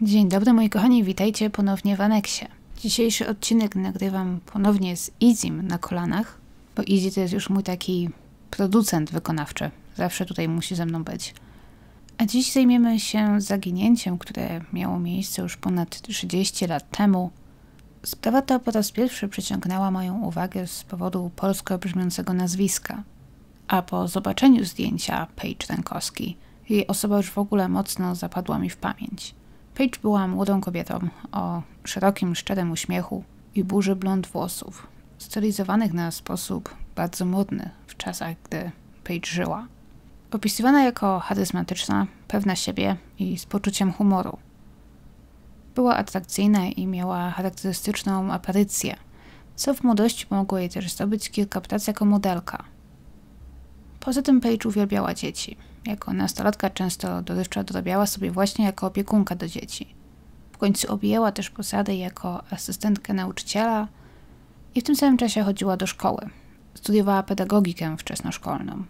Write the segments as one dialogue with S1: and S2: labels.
S1: Dzień dobry moi kochani, witajcie ponownie w aneksie. Dzisiejszy odcinek nagrywam ponownie z Izim na kolanach, bo Izzy to jest już mój taki producent wykonawczy. Zawsze tutaj musi ze mną być. A dziś zajmiemy się zaginięciem, które miało miejsce już ponad 30 lat temu. Sprawa ta po raz pierwszy przyciągnęła moją uwagę z powodu polsko brzmiącego nazwiska. A po zobaczeniu zdjęcia Paige Rękowski, jej osoba już w ogóle mocno zapadła mi w pamięć. Paige była młodą kobietą o szerokim, szczerym uśmiechu i burzy blond włosów, stylizowanych na sposób bardzo modny w czasach, gdy Paige żyła. Opisywana jako charyzmatyczna, pewna siebie i z poczuciem humoru. Była atrakcyjna i miała charakterystyczną aparycję, co w młodości pomogło jej też zdobyć kilka prac jako modelka. Poza tym Paige uwielbiała dzieci – jako nastolatka często dorywcza dorabiała sobie właśnie jako opiekunka do dzieci. W końcu objęła też posadę jako asystentkę nauczyciela i w tym samym czasie chodziła do szkoły. Studiowała pedagogikę wczesnoszkolną.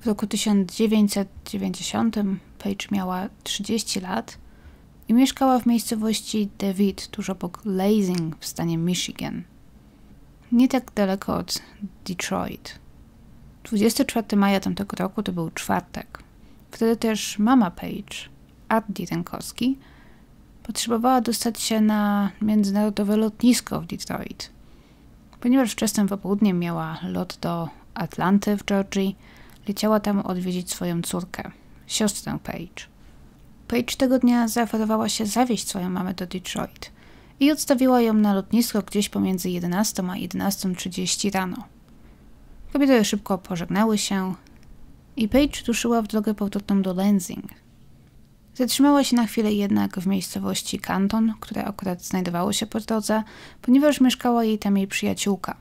S1: W roku 1990 Page miała 30 lat i mieszkała w miejscowości David, tuż obok Lansing w stanie Michigan. Nie tak daleko od Detroit. 24 maja tamtego roku to był czwartek. Wtedy też mama Page, Addi Tenkowski, potrzebowała dostać się na międzynarodowe lotnisko w Detroit. Ponieważ wczesnym popołudniem miała lot do Atlanty w Georgii, leciała tam odwiedzić swoją córkę, siostrę Page. Page tego dnia zaoferowała się zawieźć swoją mamę do Detroit i odstawiła ją na lotnisko gdzieś pomiędzy 11 a 11.30 rano. Kobiety szybko pożegnały się i Page ruszyła w drogę powrotną do Lansing. Zatrzymała się na chwilę jednak w miejscowości Canton, które akurat znajdowało się po drodze, ponieważ mieszkała jej tam jej przyjaciółka.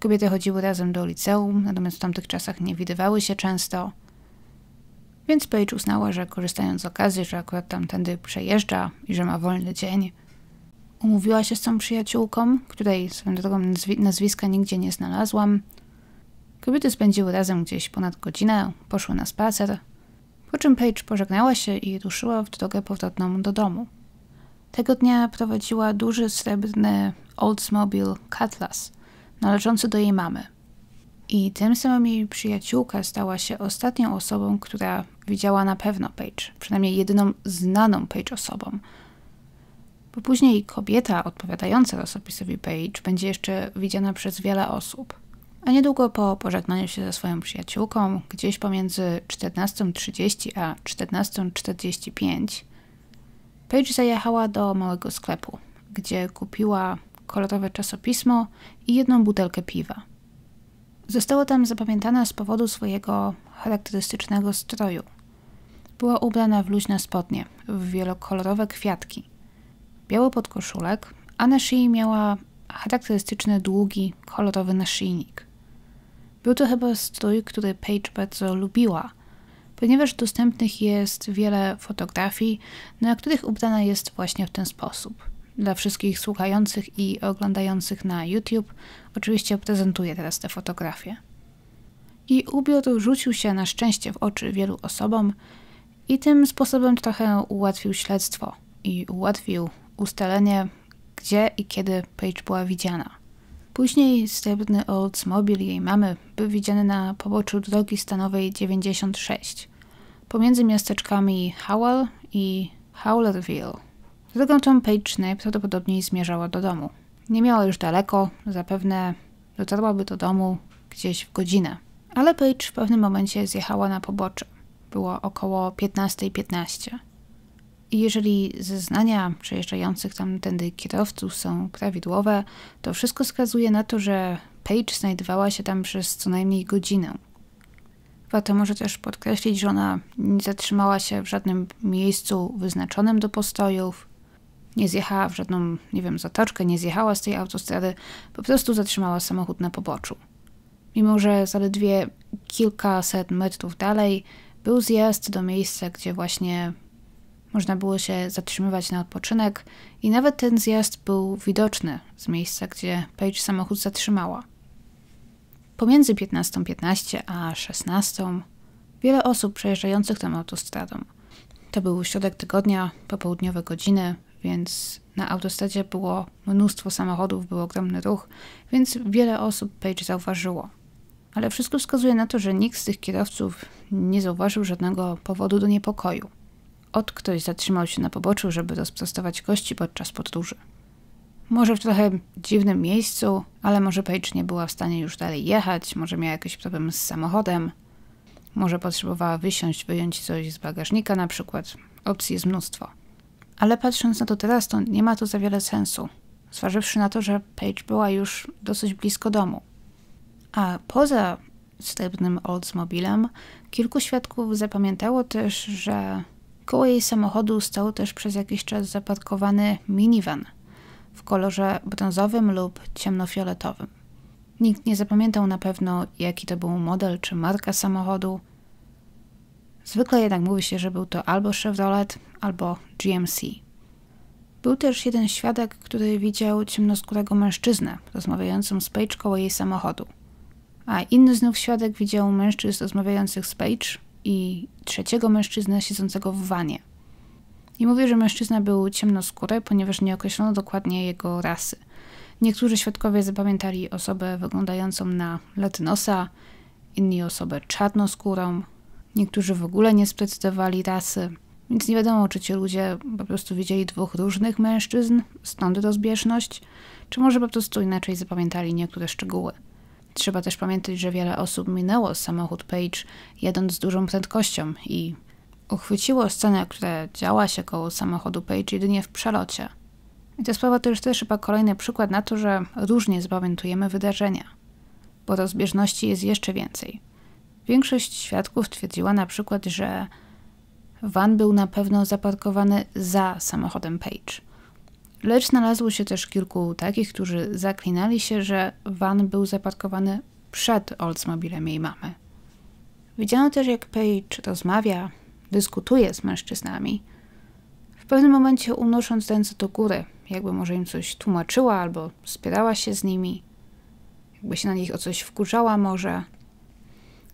S1: Kobiety chodziły razem do liceum, natomiast w tamtych czasach nie widywały się często, więc Page uznała, że korzystając z okazji, że akurat tamtędy przejeżdża i że ma wolny dzień, umówiła się z tą przyjaciółką, której swoją drogą nazwiska nigdzie nie znalazłam, Kobiety spędziły razem gdzieś ponad godzinę, poszły na spacer, po czym Paige pożegnała się i ruszyła w drogę powrotną do domu. Tego dnia prowadziła duży srebrny Oldsmobile Cutlass należący do jej mamy. I tym samym jej przyjaciółka stała się ostatnią osobą, która widziała na pewno Paige, przynajmniej jedyną znaną Paige osobą. Bo później kobieta odpowiadająca rozopisowi Paige będzie jeszcze widziana przez wiele osób a niedługo po pożegnaniu się ze swoją przyjaciółką, gdzieś pomiędzy 14.30 a 14.45, Paige zajechała do małego sklepu, gdzie kupiła kolorowe czasopismo i jedną butelkę piwa. Została tam zapamiętana z powodu swojego charakterystycznego stroju. Była ubrana w luźne spodnie, w wielokolorowe kwiatki, biały podkoszulek, a na szyi miała charakterystyczny długi, kolorowy naszyjnik. Był to chyba strój, który Paige bardzo lubiła, ponieważ dostępnych jest wiele fotografii, na których ubrana jest właśnie w ten sposób. Dla wszystkich słuchających i oglądających na YouTube, oczywiście prezentuję teraz te fotografie. I ubiór rzucił się na szczęście w oczy wielu osobom i tym sposobem trochę ułatwił śledztwo i ułatwił ustalenie, gdzie i kiedy Page była widziana. Później srebrny Oldsmobile jej mamy był widziany na poboczu drogi stanowej 96 pomiędzy miasteczkami Howell i Howlerville. Drogą tą Page najprawdopodobniej zmierzała do domu. Nie miała już daleko, zapewne dotarłaby do domu gdzieś w godzinę. Ale Page w pewnym momencie zjechała na pobocze. Było około 15.15. .15. I jeżeli zeznania przejeżdżających tamtędy kierowców są prawidłowe, to wszystko wskazuje na to, że Page znajdowała się tam przez co najmniej godzinę. Warto może też podkreślić, że ona nie zatrzymała się w żadnym miejscu wyznaczonym do postojów, nie zjechała w żadną, nie wiem, zatoczkę, nie zjechała z tej autostrady, po prostu zatrzymała samochód na poboczu. Mimo, że zaledwie kilkaset metrów dalej był zjazd do miejsca, gdzie właśnie można było się zatrzymywać na odpoczynek i nawet ten zjazd był widoczny z miejsca, gdzie Page samochód zatrzymała. Pomiędzy 15.15 a 16.00 wiele osób przejeżdżających tą autostradą. To był środek tygodnia, popołudniowe godziny, więc na autostradzie było mnóstwo samochodów, był ogromny ruch, więc wiele osób Page zauważyło. Ale wszystko wskazuje na to, że nikt z tych kierowców nie zauważył żadnego powodu do niepokoju. Od ktoś zatrzymał się na poboczu, żeby rozprostować kości podczas podróży. Może w trochę dziwnym miejscu, ale może Paige nie była w stanie już dalej jechać, może miała jakiś problem z samochodem, może potrzebowała wysiąść, wyjąć coś z bagażnika na przykład. Opcji jest mnóstwo. Ale patrząc na to teraz, to nie ma to za wiele sensu, zważywszy na to, że Paige była już dosyć blisko domu. A poza srebrnym Oldsmobilem, kilku świadków zapamiętało też, że Koło jej samochodu stał też przez jakiś czas zaparkowany minivan w kolorze brązowym lub ciemnofioletowym. Nikt nie zapamiętał na pewno, jaki to był model czy marka samochodu. Zwykle jednak mówi się, że był to albo Chevrolet, albo GMC. Był też jeden świadek, który widział ciemnoskórego mężczyznę rozmawiającą z Page koło jej samochodu. A inny znów świadek widział mężczyzn rozmawiających z Page i trzeciego mężczyznę siedzącego w wanie. I mówi, że mężczyzna był ciemnoskóry, ponieważ nie określono dokładnie jego rasy. Niektórzy świadkowie zapamiętali osobę wyglądającą na latynosa, inni osobę czarnoskórą, niektórzy w ogóle nie sprecyzowali rasy, więc nie wiadomo, czy ci ludzie po prostu widzieli dwóch różnych mężczyzn, stąd rozbieżność, czy może po prostu inaczej zapamiętali niektóre szczegóły. Trzeba też pamiętać, że wiele osób minęło samochód Page jadąc z dużą prędkością i uchwyciło scenę, która działa się koło samochodu Page jedynie w przelocie. I ta sprawa to już też chyba kolejny przykład na to, że różnie zapamiętujemy wydarzenia, bo rozbieżności jest jeszcze więcej. Większość świadków twierdziła na przykład, że van był na pewno zaparkowany za samochodem Page – Lecz znalazło się też kilku takich, którzy zaklinali się, że van był zaparkowany przed Oldsmobilem jej mamy. Widziano też, jak Page rozmawia, dyskutuje z mężczyznami. W pewnym momencie unosząc ręce do góry, jakby może im coś tłumaczyła albo spierała się z nimi, jakby się na nich o coś wkurzała może.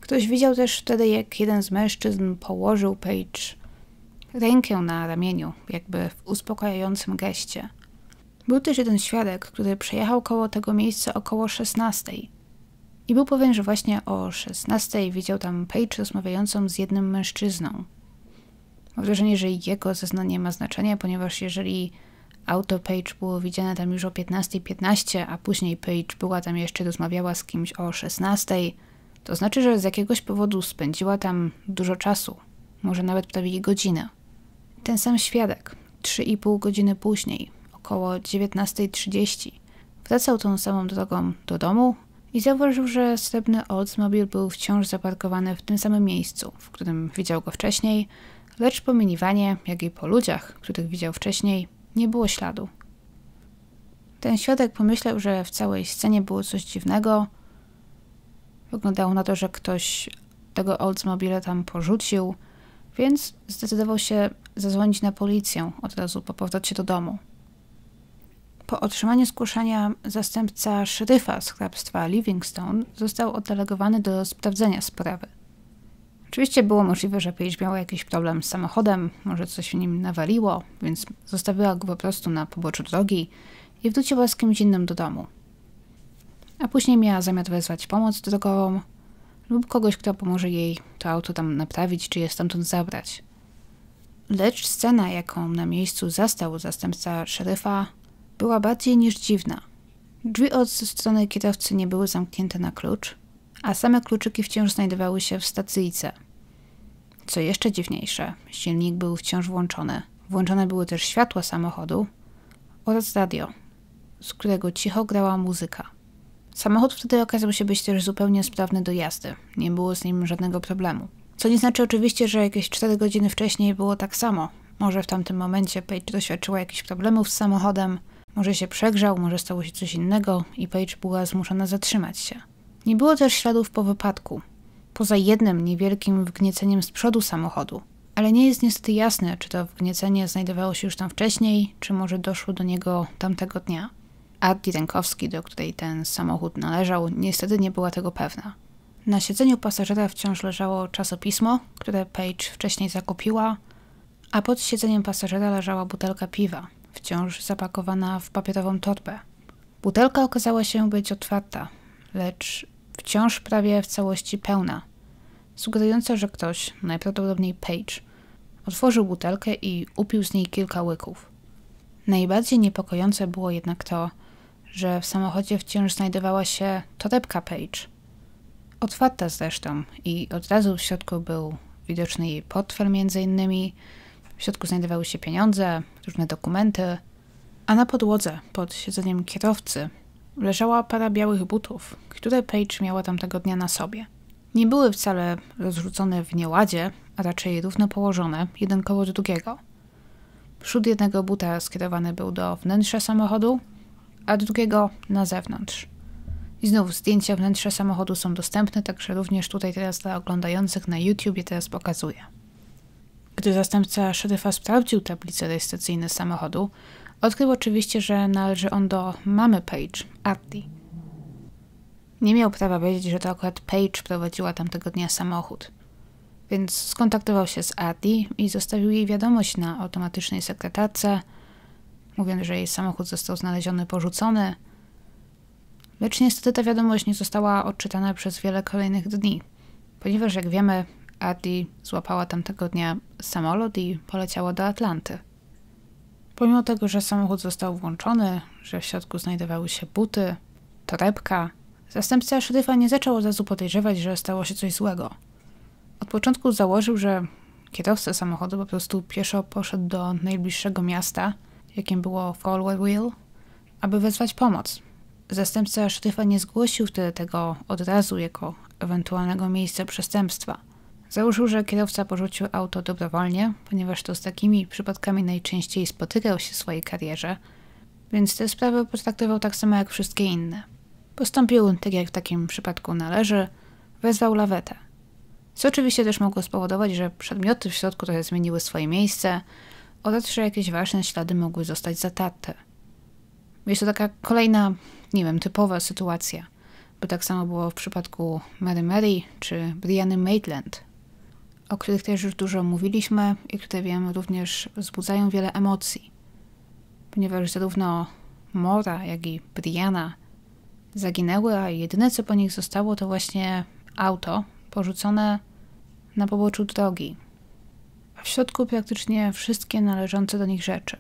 S1: Ktoś widział też wtedy, jak jeden z mężczyzn położył Paige rękę na ramieniu, jakby w uspokajającym geście – był też jeden świadek, który przejechał koło tego miejsca około 16. I był pewien, że właśnie o 16 widział tam Page rozmawiającą z jednym mężczyzną. Mam wrażenie, że jego zeznanie ma znaczenie, ponieważ jeżeli auto Page było widziane tam już o 15.15, 15, a później Page była tam jeszcze, rozmawiała z kimś o 16, to znaczy, że z jakiegoś powodu spędziła tam dużo czasu, może nawet prawie godzinę. Ten sam świadek, 3,5 godziny później, około 19.30. Wracał tą samą drogą do domu i zauważył, że srebrny Oldsmobile był wciąż zaparkowany w tym samym miejscu, w którym widział go wcześniej, lecz po miniwanie, jak i po ludziach, których widział wcześniej, nie było śladu. Ten świadek pomyślał, że w całej scenie było coś dziwnego. Wyglądało na to, że ktoś tego Oldsmobile tam porzucił, więc zdecydował się zadzwonić na policję od razu po powrocie do domu. Po otrzymaniu zgłoszenia zastępca szeryfa z hrabstwa Livingstone został oddelegowany do sprawdzenia sprawy. Oczywiście było możliwe, że Page miała jakiś problem z samochodem, może coś w nim nawaliło, więc zostawiła go po prostu na poboczu drogi i wróciła z kimś innym do domu. A później miała zamiar wezwać pomoc drogową lub kogoś, kto pomoże jej to auto tam naprawić czy je stamtąd zabrać. Lecz scena, jaką na miejscu zastał zastępca szeryfa, była bardziej niż dziwna. Drzwi od strony kierowcy nie były zamknięte na klucz, a same kluczyki wciąż znajdowały się w stacyjce. Co jeszcze dziwniejsze, silnik był wciąż włączony. Włączone były też światła samochodu oraz radio, z którego cicho grała muzyka. Samochód wtedy okazał się być też zupełnie sprawny do jazdy. Nie było z nim żadnego problemu. Co nie znaczy oczywiście, że jakieś 4 godziny wcześniej było tak samo. Może w tamtym momencie Paige doświadczyła jakichś problemów z samochodem, może się przegrzał, może stało się coś innego i Page była zmuszona zatrzymać się. Nie było też śladów po wypadku, poza jednym niewielkim wgnieceniem z przodu samochodu, ale nie jest niestety jasne, czy to wgniecenie znajdowało się już tam wcześniej, czy może doszło do niego tamtego dnia. A Ditenkowski, do której ten samochód należał, niestety nie była tego pewna. Na siedzeniu pasażera wciąż leżało czasopismo, które Page wcześniej zakupiła, a pod siedzeniem pasażera leżała butelka piwa, wciąż zapakowana w papierową torbę. Butelka okazała się być otwarta, lecz wciąż prawie w całości pełna, sugerująca, że ktoś, najprawdopodobniej Page, otworzył butelkę i upił z niej kilka łyków. Najbardziej niepokojące było jednak to, że w samochodzie wciąż znajdowała się torebka Page. Otwarta zresztą i od razu w środku był widoczny jej potwór między innymi, w środku znajdowały się pieniądze, różne dokumenty, a na podłodze, pod siedzeniem kierowcy, leżała para białych butów, które Page miała tamtego dnia na sobie. Nie były wcale rozrzucone w nieładzie, a raczej równo położone, jeden koło drugiego. Przód jednego buta skierowany był do wnętrza samochodu, a drugiego na zewnątrz. I znów zdjęcia wnętrza samochodu są dostępne, także również tutaj teraz dla oglądających na YouTube je teraz pokazuję. Gdy zastępca szeryfa sprawdził tablice rejestracyjne samochodu, odkrył oczywiście, że należy on do mamy Page, Artie. Nie miał prawa wiedzieć, że to akurat Page prowadziła tamtego dnia samochód. Więc skontaktował się z Artie i zostawił jej wiadomość na automatycznej sekretarce, mówiąc, że jej samochód został znaleziony porzucony. Lecz niestety ta wiadomość nie została odczytana przez wiele kolejnych dni, ponieważ jak wiemy, Adi złapała tamtego dnia samolot i poleciała do Atlanty. Pomimo tego, że samochód został włączony, że w środku znajdowały się buty, torebka, zastępca szeryfa nie zaczął od razu podejrzewać, że stało się coś złego. Od początku założył, że kierowca samochodu po prostu pieszo poszedł do najbliższego miasta, jakim było Fallwell, aby wezwać pomoc. Zastępca szeryfa nie zgłosił wtedy tego od razu jako ewentualnego miejsca przestępstwa. Założył, że kierowca porzucił auto dobrowolnie, ponieważ to z takimi przypadkami najczęściej spotykał się w swojej karierze, więc tę sprawę potraktował tak samo jak wszystkie inne. Postąpił tak jak w takim przypadku należy, wezwał lawetę. Co oczywiście też mogło spowodować, że przedmioty w środku trochę zmieniły swoje miejsce oraz, że jakieś ważne ślady mogły zostać zatarte. Jest to taka kolejna, nie wiem, typowa sytuacja, bo tak samo było w przypadku Mary Mary czy Brianny Maitland o których też już dużo mówiliśmy i które wiem również wzbudzają wiele emocji, ponieważ zarówno Mora, jak i Briana, zaginęły, a jedyne co po nich zostało to właśnie auto porzucone na poboczu drogi, a w środku praktycznie wszystkie należące do nich rzeczy.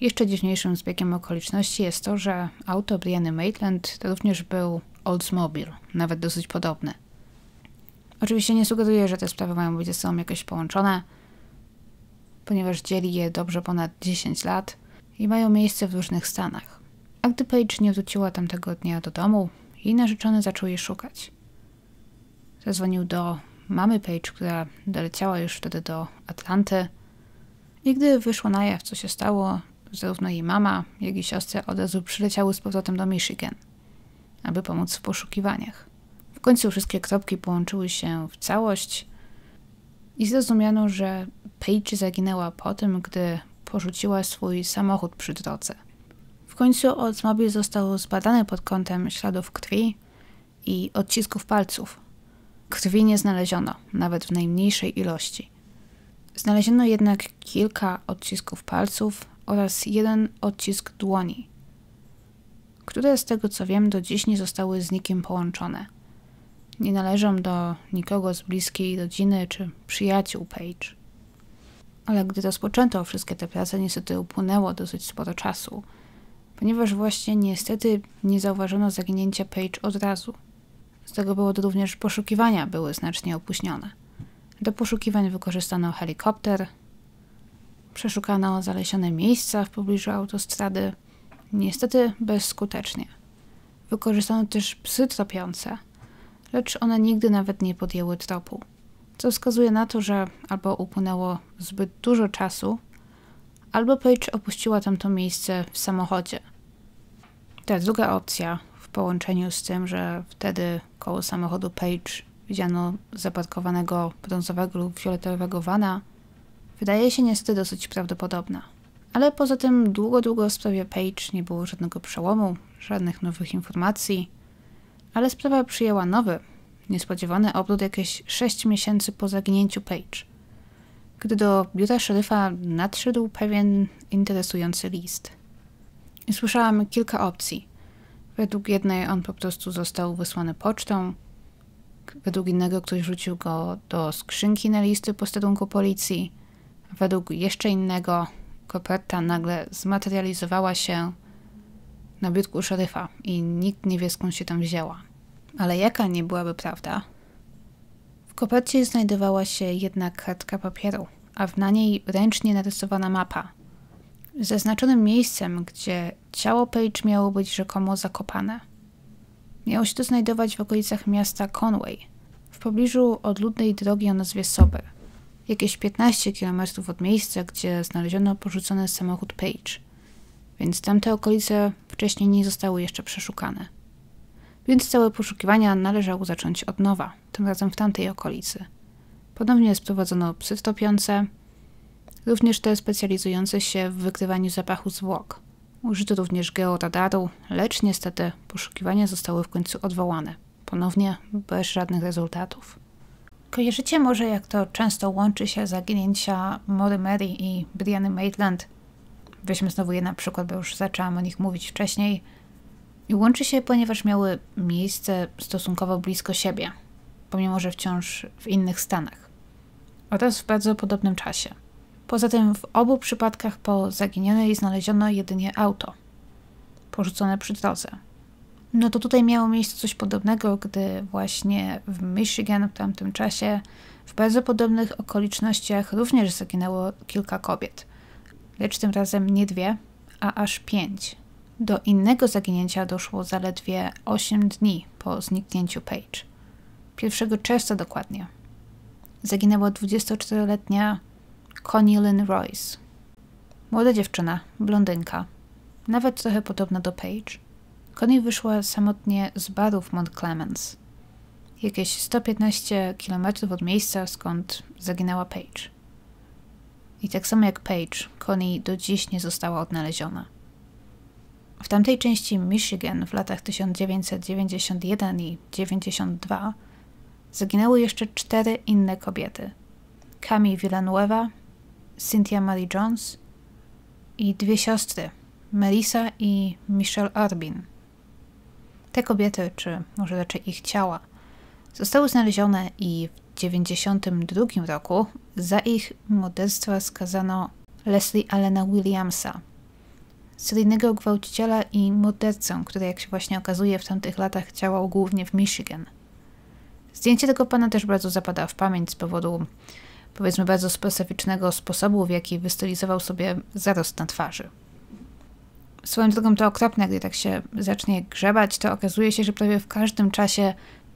S1: Jeszcze dziwniejszym zbiegiem okoliczności jest to, że auto Briany Maitland to również był Oldsmobile, nawet dosyć podobny – Oczywiście nie sugeruję, że te sprawy mają być ze sobą jakoś połączone, ponieważ dzieli je dobrze ponad 10 lat i mają miejsce w różnych stanach. A gdy Paige nie wróciła tamtego dnia do domu, jej narzeczony zaczął jej szukać. Zadzwonił do mamy Paige, która doleciała już wtedy do Atlanty i gdy wyszło na jaw, co się stało, zarówno jej mama, jak i siostra od razu przyleciały z powrotem do Michigan, aby pomóc w poszukiwaniach końcu wszystkie kropki połączyły się w całość i zrozumiano, że Paige zaginęła po tym, gdy porzuciła swój samochód przy drodze. W końcu Oldsmobile został zbadany pod kątem śladów krwi i odcisków palców. Krwi nie znaleziono, nawet w najmniejszej ilości. Znaleziono jednak kilka odcisków palców oraz jeden odcisk dłoni, które z tego co wiem do dziś nie zostały z nikim połączone nie należą do nikogo z bliskiej rodziny czy przyjaciół Page. Ale gdy rozpoczęto wszystkie te prace, niestety upłynęło dosyć sporo czasu, ponieważ właśnie niestety nie zauważono zaginięcia Page od razu. Z tego powodu również poszukiwania były znacznie opóźnione. Do poszukiwań wykorzystano helikopter, przeszukano zalesione miejsca w pobliżu autostrady, niestety bezskutecznie. Wykorzystano też psy tropiące, lecz one nigdy nawet nie podjęły tropu, co wskazuje na to, że albo upłynęło zbyt dużo czasu, albo Page opuściła tamto miejsce w samochodzie. Ta druga opcja, w połączeniu z tym, że wtedy koło samochodu Page widziano zaparkowanego brązowego lub fioletowego vana, wydaje się niestety dosyć prawdopodobna. Ale poza tym długo, długo w sprawie Page nie było żadnego przełomu, żadnych nowych informacji, ale sprawa przyjęła nowy, niespodziewany obrót jakieś sześć miesięcy po zaginięciu Page, gdy do biura szeryfa nadszedł pewien interesujący list. słyszałam kilka opcji. Według jednej on po prostu został wysłany pocztą, według innego ktoś rzucił go do skrzynki na listy posterunku policji, według jeszcze innego koperta nagle zmaterializowała się na biurku szeryfa i nikt nie wie skąd się tam wzięła. Ale jaka nie byłaby prawda? W kopercie znajdowała się jedna kartka papieru, a na niej ręcznie narysowana mapa. Zaznaczonym miejscem, gdzie ciało Page miało być rzekomo zakopane. Miało się to znajdować w okolicach miasta Conway, w pobliżu odludnej drogi o nazwie Sober, jakieś 15 km od miejsca, gdzie znaleziono porzucony samochód Page, więc tamte okolice wcześniej nie zostały jeszcze przeszukane więc całe poszukiwania należało zacząć od nowa, tym razem w tamtej okolicy. Ponownie sprowadzono psy topiące, również te specjalizujące się w wykrywaniu zapachu zwłok. Użyto również georadaru, lecz niestety poszukiwania zostały w końcu odwołane. Ponownie bez żadnych rezultatów. Kojarzycie może jak to często łączy się zaginięcia Mory Mary i Brianny Maitland? Weźmy znowu je na przykład, bo już zaczęłam o nich mówić wcześniej – i Łączy się, ponieważ miały miejsce stosunkowo blisko siebie, pomimo że wciąż w innych stanach, oraz w bardzo podobnym czasie. Poza tym w obu przypadkach po zaginionej znaleziono jedynie auto, porzucone przy drodze. No to tutaj miało miejsce coś podobnego, gdy właśnie w Michigan w tamtym czasie w bardzo podobnych okolicznościach również zaginęło kilka kobiet. Lecz tym razem nie dwie, a aż pięć. Do innego zaginięcia doszło zaledwie 8 dni po zniknięciu Page. 1 czerwca dokładnie. Zaginęła 24-letnia Connie Lynn Royce. Młoda dziewczyna, blondynka, nawet trochę podobna do Page. Connie wyszła samotnie z baru w Mont Clemens, jakieś 115 km od miejsca, skąd zaginęła Page. I tak samo jak Page, Connie do dziś nie została odnaleziona. W tamtej części Michigan w latach 1991 i 92 zaginęły jeszcze cztery inne kobiety: Cami Villanueva, Cynthia Marie Jones i dwie siostry, Melissa i Michelle Arbin. Te kobiety, czy może raczej ich ciała, zostały znalezione i w 1992 roku za ich morderstwa skazano Leslie Alena Williamsa, seryjnego gwałciciela i mordercę, który jak się właśnie okazuje w tamtych latach działał głównie w Michigan. Zdjęcie tego pana też bardzo zapada w pamięć z powodu powiedzmy bardzo specyficznego sposobu, w jaki wystylizował sobie zarost na twarzy. Swoją drogą to okropne, gdy tak się zacznie grzebać, to okazuje się, że prawie w każdym czasie,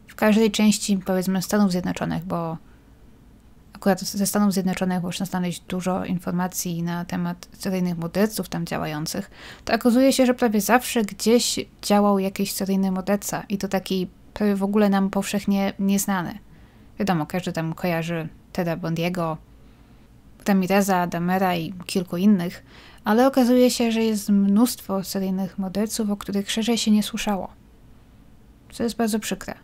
S1: w każdej części powiedzmy Stanów Zjednoczonych, bo akurat ze Stanów Zjednoczonych można znaleźć dużo informacji na temat seryjnych morderców tam działających, to okazuje się, że prawie zawsze gdzieś działał jakiś seryjny morderca i to taki prawie w ogóle nam powszechnie nieznany. Wiadomo, każdy tam kojarzy Teda Bondiego, Ramireza, Damera i kilku innych, ale okazuje się, że jest mnóstwo seryjnych morderców, o których szerzej się nie słyszało. Co jest bardzo przykre.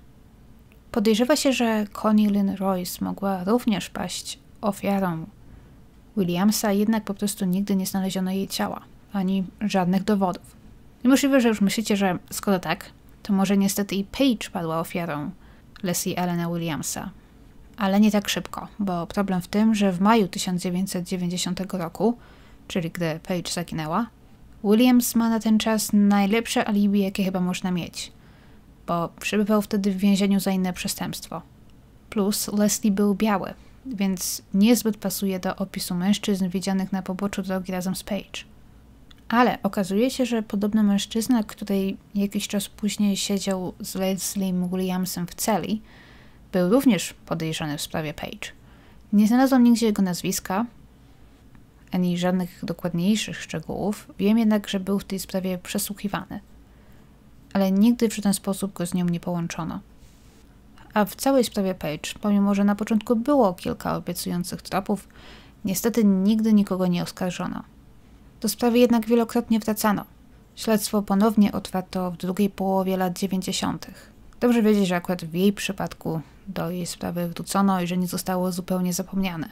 S1: Podejrzewa się, że Connie Lynn Royce mogła również paść ofiarą Williamsa, jednak po prostu nigdy nie znaleziono jej ciała, ani żadnych dowodów. I możliwe, że już myślicie, że skoro tak, to może niestety i Paige padła ofiarą Leslie Elena Williamsa. Ale nie tak szybko, bo problem w tym, że w maju 1990 roku, czyli gdy Paige zaginęła, Williams ma na ten czas najlepsze alibi, jakie chyba można mieć – bo przebywał wtedy w więzieniu za inne przestępstwo. Plus Leslie był biały, więc niezbyt pasuje do opisu mężczyzn widzianych na poboczu drogi razem z Page. Ale okazuje się, że podobny mężczyzna, który jakiś czas później siedział z Leslie'em Williamsem w celi, był również podejrzany w sprawie Page. Nie znalazłam nigdzie jego nazwiska, ani żadnych dokładniejszych szczegółów. Wiem jednak, że był w tej sprawie przesłuchiwany ale nigdy w żaden sposób go z nią nie połączono. A w całej sprawie Page, pomimo że na początku było kilka obiecujących tropów, niestety nigdy nikogo nie oskarżono. Do sprawy jednak wielokrotnie wracano. Śledztwo ponownie otwarto w drugiej połowie lat 90. Dobrze wiedzieć, że akurat w jej przypadku do jej sprawy wrócono i że nie zostało zupełnie zapomniane.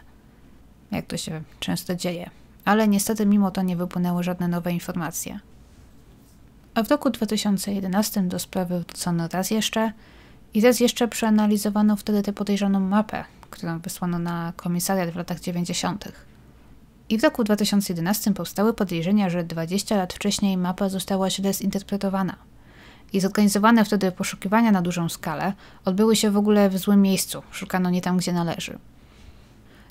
S1: Jak to się często dzieje. Ale niestety mimo to nie wypłynęły żadne nowe informacje a w roku 2011 do sprawy wrócono raz jeszcze i raz jeszcze przeanalizowano wtedy tę podejrzaną mapę, którą wysłano na komisariat w latach 90. I w roku 2011 powstały podejrzenia, że 20 lat wcześniej mapa została źle zinterpretowana. I zorganizowane wtedy poszukiwania na dużą skalę odbyły się w ogóle w złym miejscu, szukano nie tam, gdzie należy.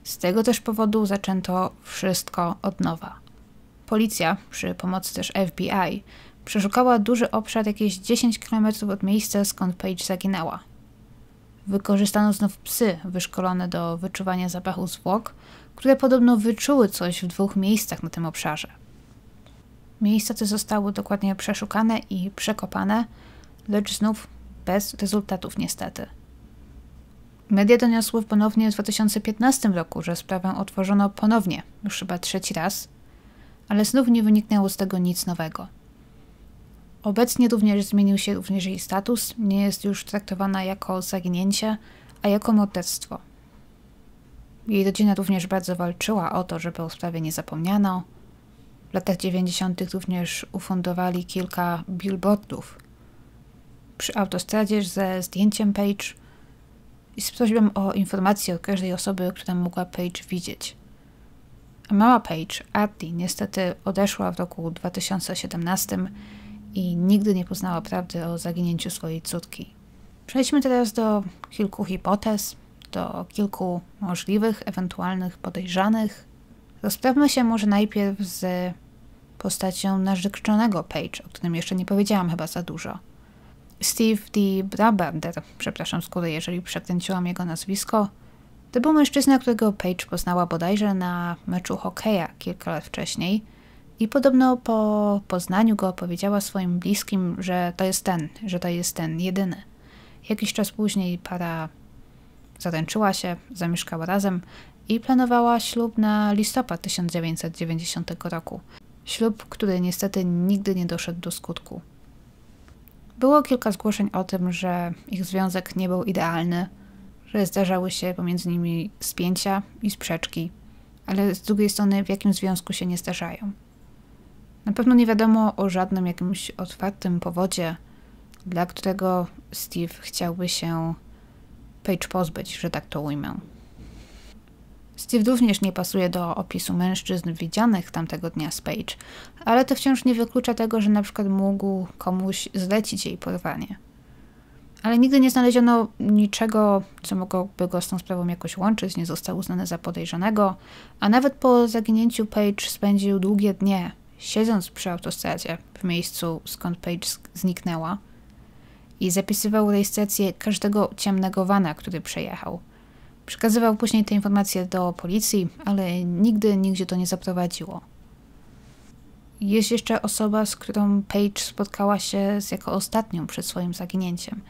S1: Z tego też powodu zaczęto wszystko od nowa. Policja, przy pomocy też FBI, Przeszukała duży obszar jakieś 10 km od miejsca, skąd Paige zaginęła. Wykorzystano znów psy wyszkolone do wyczuwania zapachu zwłok, które podobno wyczuły coś w dwóch miejscach na tym obszarze. Miejsca te zostały dokładnie przeszukane i przekopane, lecz znów bez rezultatów niestety. Media doniosły ponownie w 2015 roku, że sprawę otworzono ponownie, już chyba trzeci raz, ale znów nie wyniknęło z tego nic nowego. Obecnie również zmienił się również jej status, nie jest już traktowana jako zaginięcie, a jako morderstwo. Jej rodzina również bardzo walczyła o to, żeby o sprawie nie zapomniano. W latach 90. również ufundowali kilka billboardów przy autostradzie ze zdjęciem Page i z prośbą o informację o każdej osoby, która mogła Page widzieć. A mała Page, Artie, niestety odeszła w roku 2017 i nigdy nie poznała prawdy o zaginięciu swojej córki. Przejdźmy teraz do kilku hipotez, do kilku możliwych, ewentualnych podejrzanych. Rozprawmy się może najpierw z postacią narzeczonego Page, o którym jeszcze nie powiedziałam chyba za dużo. Steve D. Brabander, przepraszam skóry, jeżeli przekręciłam jego nazwisko, to był mężczyzna, którego Page poznała bodajże na meczu hokeja kilka lat wcześniej – i podobno po poznaniu go powiedziała swoim bliskim, że to jest ten, że to jest ten jedyny. Jakiś czas później para zaręczyła się, zamieszkała razem i planowała ślub na listopad 1990 roku. Ślub, który niestety nigdy nie doszedł do skutku. Było kilka zgłoszeń o tym, że ich związek nie był idealny, że zdarzały się pomiędzy nimi spięcia i sprzeczki, ale z drugiej strony w jakim związku się nie zdarzają. Na pewno nie wiadomo o żadnym jakimś otwartym powodzie, dla którego Steve chciałby się Page pozbyć, że tak to ujmę. Steve również nie pasuje do opisu mężczyzn widzianych tamtego dnia z Page, ale to wciąż nie wyklucza tego, że na przykład mógł komuś zlecić jej porwanie. Ale nigdy nie znaleziono niczego, co mogłoby go z tą sprawą jakoś łączyć, nie został uznany za podejrzanego, a nawet po zaginięciu Page spędził długie dnie siedząc przy autostradzie, w miejscu skąd Page zniknęła, i zapisywał rejestrację każdego ciemnego wana, który przejechał. Przekazywał później te informacje do policji, ale nigdy nigdzie to nie zaprowadziło. Jest jeszcze osoba, z którą Page spotkała się z jako ostatnią przed swoim zaginięciem.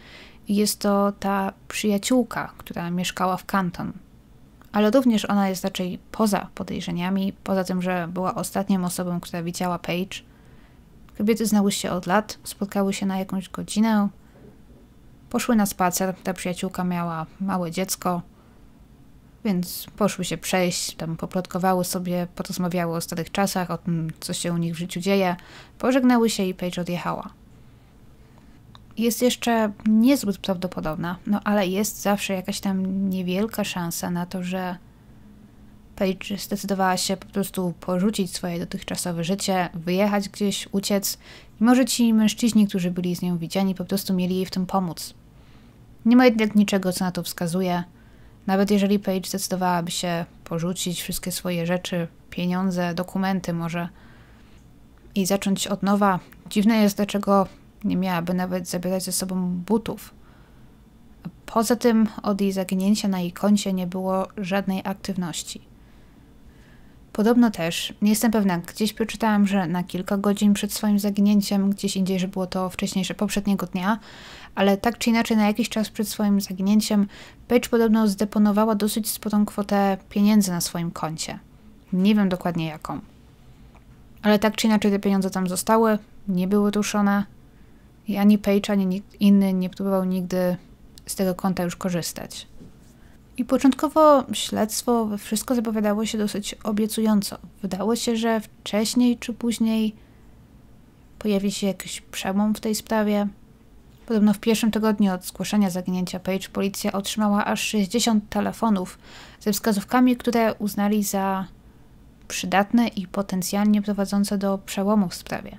S1: Jest to ta przyjaciółka, która mieszkała w Canton, ale również ona jest raczej poza podejrzeniami, poza tym, że była ostatnią osobą, która widziała Paige. Kobiety znały się od lat, spotkały się na jakąś godzinę, poszły na spacer, ta przyjaciółka miała małe dziecko, więc poszły się przejść, tam poplotkowały sobie, porozmawiały o starych czasach, o tym, co się u nich w życiu dzieje, pożegnały się i Paige odjechała jest jeszcze niezbyt prawdopodobna, no ale jest zawsze jakaś tam niewielka szansa na to, że Paige zdecydowała się po prostu porzucić swoje dotychczasowe życie, wyjechać gdzieś, uciec i może ci mężczyźni, którzy byli z nią widziani, po prostu mieli jej w tym pomóc. Nie ma jednak niczego, co na to wskazuje. Nawet jeżeli Page zdecydowałaby się porzucić wszystkie swoje rzeczy, pieniądze, dokumenty może i zacząć od nowa, dziwne jest, dlaczego nie miałaby nawet zabierać ze sobą butów. Poza tym od jej zaginięcia na jej koncie nie było żadnej aktywności. Podobno też, nie jestem pewna, gdzieś przeczytałam, że na kilka godzin przed swoim zaginięciem, gdzieś indziej, że było to wcześniejsze, poprzedniego dnia, ale tak czy inaczej na jakiś czas przed swoim zaginięciem Page podobno zdeponowała dosyć sporą kwotę pieniędzy na swoim koncie. Nie wiem dokładnie jaką. Ale tak czy inaczej te pieniądze tam zostały, nie były ruszone, i ani Page, ani nikt inny nie próbował nigdy z tego konta już korzystać. I początkowo śledztwo, wszystko zapowiadało się dosyć obiecująco. Wydało się, że wcześniej czy później pojawi się jakiś przełom w tej sprawie. Podobno w pierwszym tygodniu od zgłoszenia zaginięcia Page policja otrzymała aż 60 telefonów ze wskazówkami, które uznali za przydatne i potencjalnie prowadzące do przełomu w sprawie.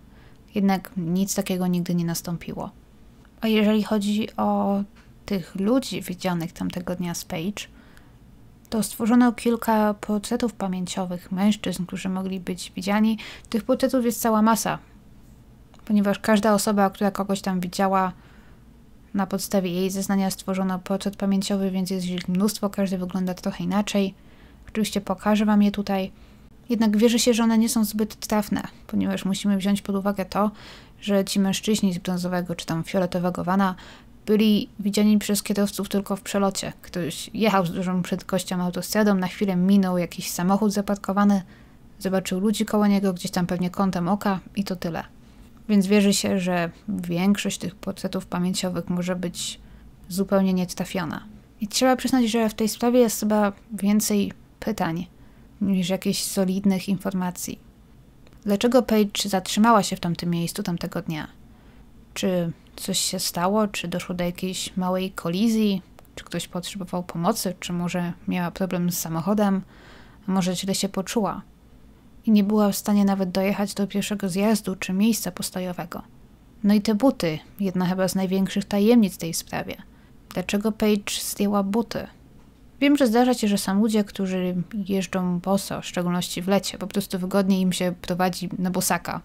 S1: Jednak nic takiego nigdy nie nastąpiło. A jeżeli chodzi o tych ludzi widzianych tamtego dnia z Page, to stworzono kilka portretów pamięciowych mężczyzn, którzy mogli być widziani. Tych portretów jest cała masa, ponieważ każda osoba, która kogoś tam widziała, na podstawie jej zeznania stworzono portret pamięciowy, więc jest ich mnóstwo, każdy wygląda trochę inaczej. Oczywiście pokażę Wam je tutaj. Jednak wierzy się, że one nie są zbyt trafne, ponieważ musimy wziąć pod uwagę to, że ci mężczyźni z brązowego czy tam fioletowego wana byli widziani przez kierowców tylko w przelocie. Ktoś jechał z dużą prędkością autostradą, na chwilę minął jakiś samochód zaparkowany, zobaczył ludzi koło niego gdzieś tam pewnie kątem oka i to tyle. Więc wierzy się, że większość tych portretów pamięciowych może być zupełnie nietrafiona. I trzeba przyznać, że w tej sprawie jest chyba więcej pytań niż jakichś solidnych informacji. Dlaczego Paige zatrzymała się w tamtym miejscu tamtego dnia? Czy coś się stało? Czy doszło do jakiejś małej kolizji? Czy ktoś potrzebował pomocy? Czy może miała problem z samochodem? A może źle się poczuła? I nie była w stanie nawet dojechać do pierwszego zjazdu czy miejsca postojowego. No i te buty, jedna chyba z największych tajemnic tej sprawie. Dlaczego Paige zdjęła buty? Wiem, że zdarza się, że są ludzie, którzy jeżdżą boso, w szczególności w lecie, po prostu wygodniej im się prowadzi na bosaka.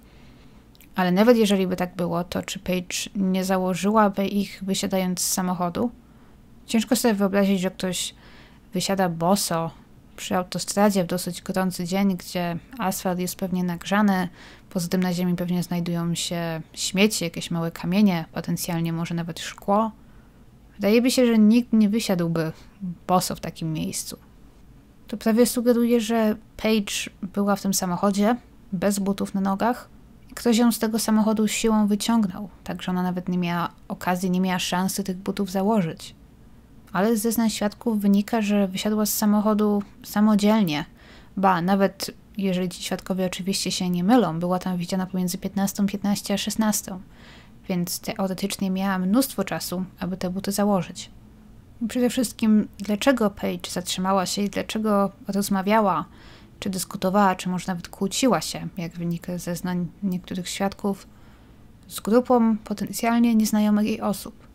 S1: Ale nawet jeżeli by tak było, to czy Paige nie założyłaby ich wysiadając z samochodu? Ciężko sobie wyobrazić, że ktoś wysiada boso przy autostradzie w dosyć gorący dzień, gdzie asfalt jest pewnie nagrzany, poza tym na ziemi pewnie znajdują się śmieci, jakieś małe kamienie, potencjalnie może nawet szkło. Wydaje mi się, że nikt nie wysiadłby boso w takim miejscu. To prawie sugeruje, że Paige była w tym samochodzie, bez butów na nogach. Ktoś ją z tego samochodu siłą wyciągnął, tak że ona nawet nie miała okazji, nie miała szansy tych butów założyć. Ale z zeznań świadków wynika, że wysiadła z samochodu samodzielnie. Ba, nawet jeżeli ci świadkowie oczywiście się nie mylą, była tam widziana pomiędzy 15, 15 a 16 więc teoretycznie miała mnóstwo czasu, aby te buty założyć. Przede wszystkim, dlaczego Paige zatrzymała się i dlaczego rozmawiała, czy dyskutowała, czy może nawet kłóciła się, jak wynika ze zeznań niektórych świadków, z grupą potencjalnie nieznajomych jej osób.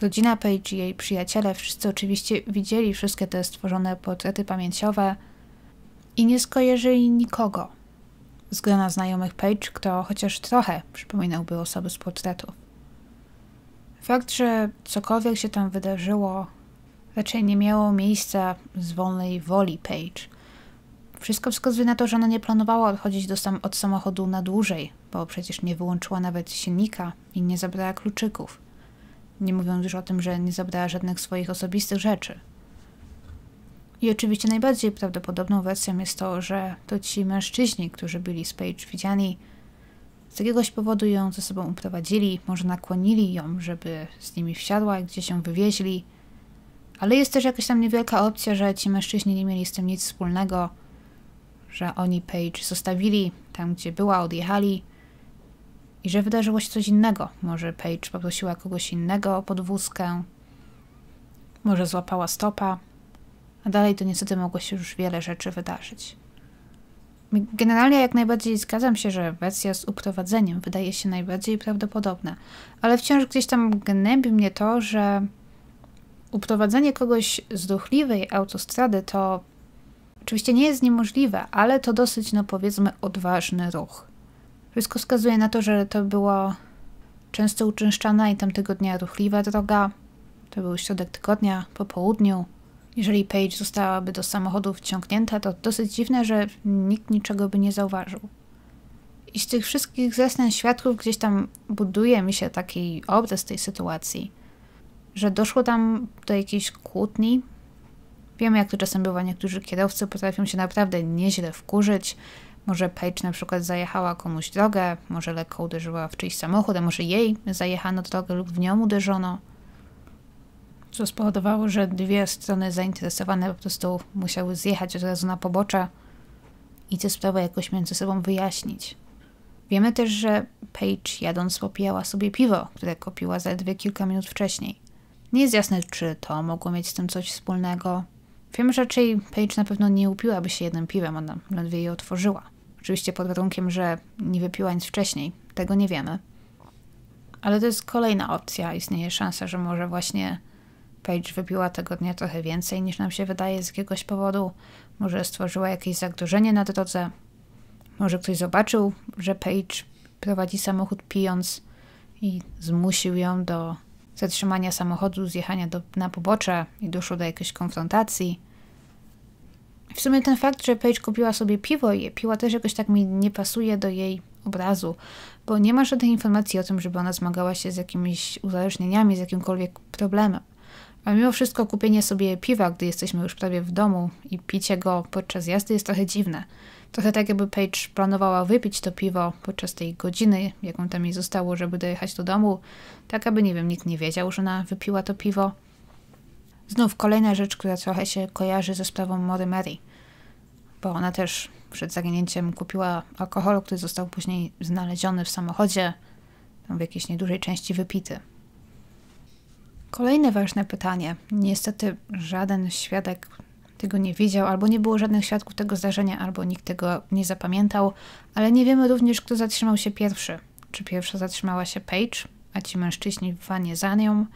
S1: Rodzina Paige, i jej przyjaciele wszyscy oczywiście widzieli wszystkie te stworzone portrety pamięciowe i nie skojarzyli nikogo, z grona znajomych Page, kto chociaż trochę przypominałby osoby z portretu. Fakt, że cokolwiek się tam wydarzyło, raczej nie miało miejsca z wolnej woli Page. Wszystko wskazuje na to, że ona nie planowała odchodzić do sam od samochodu na dłużej, bo przecież nie wyłączyła nawet silnika i nie zabrała kluczyków. Nie mówiąc już o tym, że nie zabrała żadnych swoich osobistych rzeczy – i oczywiście najbardziej prawdopodobną wersją jest to, że to ci mężczyźni, którzy byli z Page widziani, z jakiegoś powodu ją ze sobą uprowadzili, może nakłonili ją, żeby z nimi wsiadła i gdzieś ją wywieźli. Ale jest też jakaś tam niewielka opcja, że ci mężczyźni nie mieli z tym nic wspólnego, że oni Page zostawili tam, gdzie była, odjechali i że wydarzyło się coś innego. Może Page poprosiła kogoś innego o podwózkę, może złapała stopa a dalej to niestety mogło się już wiele rzeczy wydarzyć. Generalnie jak najbardziej zgadzam się, że wersja z uprowadzeniem wydaje się najbardziej prawdopodobna, ale wciąż gdzieś tam gnębi mnie to, że uprowadzenie kogoś z ruchliwej autostrady to oczywiście nie jest niemożliwe, ale to dosyć, no powiedzmy, odważny ruch. Wszystko wskazuje na to, że to była często uczęszczana i tamtego dnia ruchliwa droga. To był środek tygodnia, po południu, jeżeli Page zostałaby do samochodu wciągnięta, to dosyć dziwne, że nikt niczego by nie zauważył. I z tych wszystkich zeznań świadków gdzieś tam buduje mi się taki obraz tej sytuacji, że doszło tam do jakiejś kłótni. Wiemy, jak to czasem bywa, niektórzy kierowcy potrafią się naprawdę nieźle wkurzyć. Może Page na przykład zajechała komuś drogę, może lekko uderzyła w czyjś samochód, a może jej zajechano drogę lub w nią uderzono co spowodowało, że dwie strony zainteresowane po prostu musiały zjechać od razu na pobocze i tę sprawę jakoś między sobą wyjaśnić. Wiemy też, że Paige jadąc popijała sobie piwo, które kopiła zaledwie kilka minut wcześniej. Nie jest jasne, czy to mogło mieć z tym coś wspólnego. Wiem, że raczej Paige na pewno nie upiłaby się jednym piwem, ona ledwie je otworzyła. Oczywiście pod warunkiem, że nie wypiła nic wcześniej. Tego nie wiemy. Ale to jest kolejna opcja. Istnieje szansa, że może właśnie Page wypiła tego dnia trochę więcej niż nam się wydaje z jakiegoś powodu. Może stworzyła jakieś zagrożenie na drodze. Może ktoś zobaczył, że Page prowadzi samochód pijąc i zmusił ją do zatrzymania samochodu, zjechania do, na pobocze i doszło do jakiejś konfrontacji. W sumie ten fakt, że Paige kupiła sobie piwo i je piła też jakoś tak mi nie pasuje do jej obrazu, bo nie ma żadnej informacji o tym, żeby ona zmagała się z jakimiś uzależnieniami, z jakimkolwiek problemem a mimo wszystko kupienie sobie piwa, gdy jesteśmy już prawie w domu i picie go podczas jazdy jest trochę dziwne. Trochę tak jakby Paige planowała wypić to piwo podczas tej godziny, jaką tam jej zostało, żeby dojechać do domu, tak aby, nie wiem, nikt nie wiedział, że ona wypiła to piwo. Znów kolejna rzecz, która trochę się kojarzy ze sprawą Mory Mary, bo ona też przed zaginięciem kupiła alkohol, który został później znaleziony w samochodzie, w jakiejś niedużej części wypity. Kolejne ważne pytanie. Niestety żaden świadek tego nie widział, albo nie było żadnych świadków tego zdarzenia, albo nikt tego nie zapamiętał, ale nie wiemy również, kto zatrzymał się pierwszy. Czy pierwsza zatrzymała się Paige, a ci mężczyźni w wanie za nią,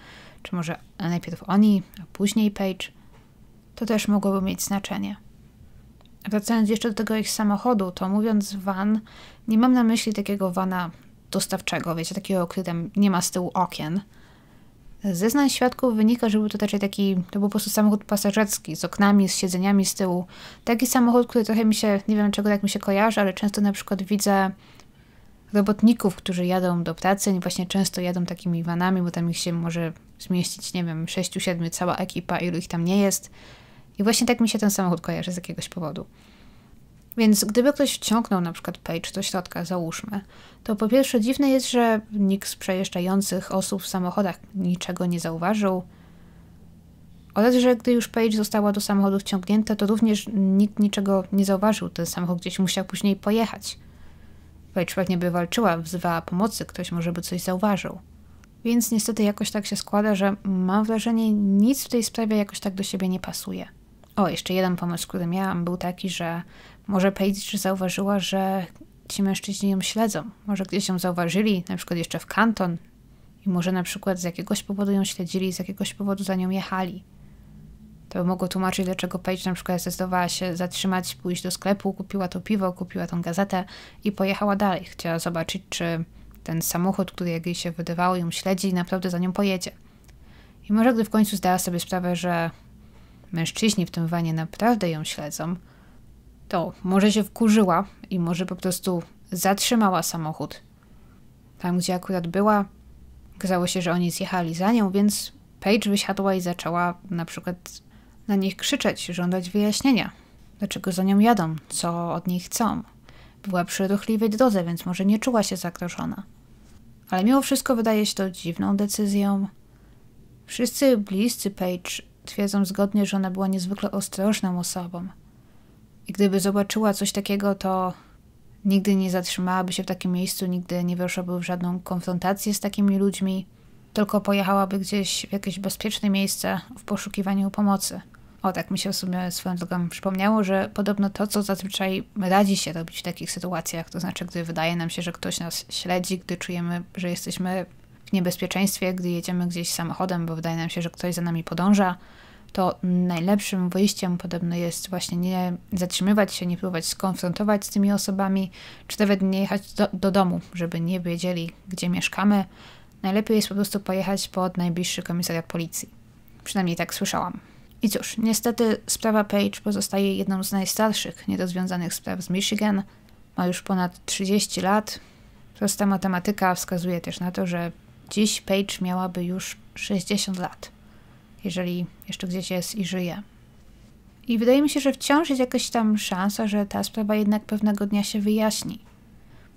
S1: czy może najpierw oni, a później Paige. To też mogłoby mieć znaczenie. Wracając jeszcze do tego ich samochodu, to mówiąc van, nie mam na myśli takiego vana dostawczego, wiecie, takiego, który tam nie ma z tyłu okien, zeznań świadków wynika, że był to raczej taki, to był po prostu samochód pasażerski z oknami, z siedzeniami z tyłu. Taki samochód, który trochę mi się, nie wiem czego tak mi się kojarzy, ale często na przykład widzę robotników, którzy jadą do pracy, oni właśnie często jadą takimi vanami, bo tam ich się może zmieścić, nie wiem, 6-7, cała ekipa, ilu ich tam nie jest. I właśnie tak mi się ten samochód kojarzy z jakiegoś powodu. Więc gdyby ktoś wciągnął na przykład Page do środka, załóżmy, to po pierwsze dziwne jest, że nikt z przejeżdżających osób w samochodach niczego nie zauważył, oraz że gdy już Page została do samochodu wciągnięta, to również nikt niczego nie zauważył. Ten samochód gdzieś musiał później pojechać. Page pewnie by walczyła, wzywała pomocy, ktoś może by coś zauważył. Więc niestety jakoś tak się składa, że mam wrażenie, nic w tej sprawie jakoś tak do siebie nie pasuje. O, jeszcze jeden pomysł, który miałam, był taki, że może Paige zauważyła, że ci mężczyźni ją śledzą. Może gdzieś ją zauważyli, na przykład jeszcze w kanton. I może na przykład z jakiegoś powodu ją śledzili, z jakiegoś powodu za nią jechali. To by mogło tłumaczyć, dlaczego Paige na przykład zdecydowała się zatrzymać, pójść do sklepu, kupiła to piwo, kupiła tą gazetę i pojechała dalej. Chciała zobaczyć, czy ten samochód, który jak jej się wydawało ją śledzi, naprawdę za nią pojedzie. I może gdy w końcu zdała sobie sprawę, że mężczyźni w tym wanie naprawdę ją śledzą, to może się wkurzyła i może po prostu zatrzymała samochód. Tam, gdzie akurat była, okazało się, że oni zjechali za nią, więc Paige wysiadła i zaczęła na przykład na nich krzyczeć, żądać wyjaśnienia. Dlaczego za nią jadą? Co od niej chcą? Była przy ruchliwej drodze, więc może nie czuła się zagrożona. Ale mimo wszystko wydaje się to dziwną decyzją. Wszyscy bliscy Paige twierdzą zgodnie, że ona była niezwykle ostrożną osobą – i gdyby zobaczyła coś takiego, to nigdy nie zatrzymałaby się w takim miejscu, nigdy nie weszłaby w żadną konfrontację z takimi ludźmi, tylko pojechałaby gdzieś w jakieś bezpieczne miejsce w poszukiwaniu pomocy. O, tak mi się w sumie swoją drogą przypomniało, że podobno to, co zazwyczaj radzi się robić w takich sytuacjach, to znaczy, gdy wydaje nam się, że ktoś nas śledzi, gdy czujemy, że jesteśmy w niebezpieczeństwie, gdy jedziemy gdzieś samochodem, bo wydaje nam się, że ktoś za nami podąża, to najlepszym wyjściem podobno jest właśnie nie zatrzymywać się, nie próbować skonfrontować z tymi osobami, czy nawet nie jechać do, do domu, żeby nie wiedzieli, gdzie mieszkamy. Najlepiej jest po prostu pojechać pod najbliższy komisariat policji. Przynajmniej tak słyszałam. I cóż, niestety sprawa Page pozostaje jedną z najstarszych niedozwiązanych spraw z Michigan. Ma już ponad 30 lat. Prosta matematyka wskazuje też na to, że dziś Page miałaby już 60 lat jeżeli jeszcze gdzieś jest i żyje. I wydaje mi się, że wciąż jest jakaś tam szansa, że ta sprawa jednak pewnego dnia się wyjaśni.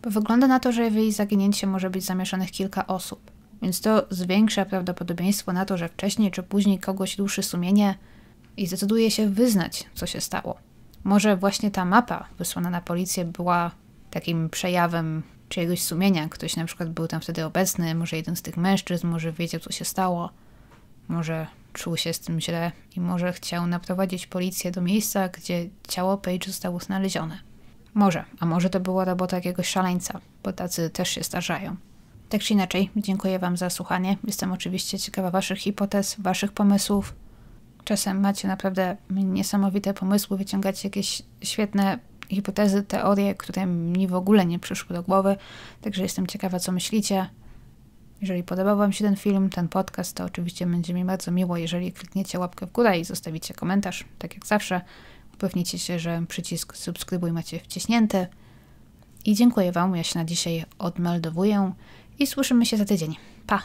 S1: Bo wygląda na to, że w jej zaginięcie może być zamieszanych kilka osób. Więc to zwiększa prawdopodobieństwo na to, że wcześniej czy później kogoś duszy sumienie i zdecyduje się wyznać, co się stało. Może właśnie ta mapa wysłana na policję była takim przejawem czyjegoś sumienia. Ktoś na przykład był tam wtedy obecny, może jeden z tych mężczyzn, może wiedział, co się stało, może czuł się z tym źle i może chciał naprowadzić policję do miejsca, gdzie ciało Page zostało znalezione. Może, a może to była robota jakiegoś szaleńca, bo tacy też się starzają. Tak czy inaczej, dziękuję Wam za słuchanie. Jestem oczywiście ciekawa Waszych hipotez, Waszych pomysłów. Czasem macie naprawdę niesamowite pomysły, wyciągacie jakieś świetne hipotezy, teorie, które mi w ogóle nie przyszły do głowy. Także jestem ciekawa, co myślicie. Jeżeli podobał Wam się ten film, ten podcast, to oczywiście będzie mi bardzo miło, jeżeli klikniecie łapkę w górę i zostawicie komentarz. Tak jak zawsze, upewnijcie się, że przycisk subskrybuj macie wciśnięty. I dziękuję Wam, ja się na dzisiaj odmeldowuję i słyszymy się za tydzień. Pa!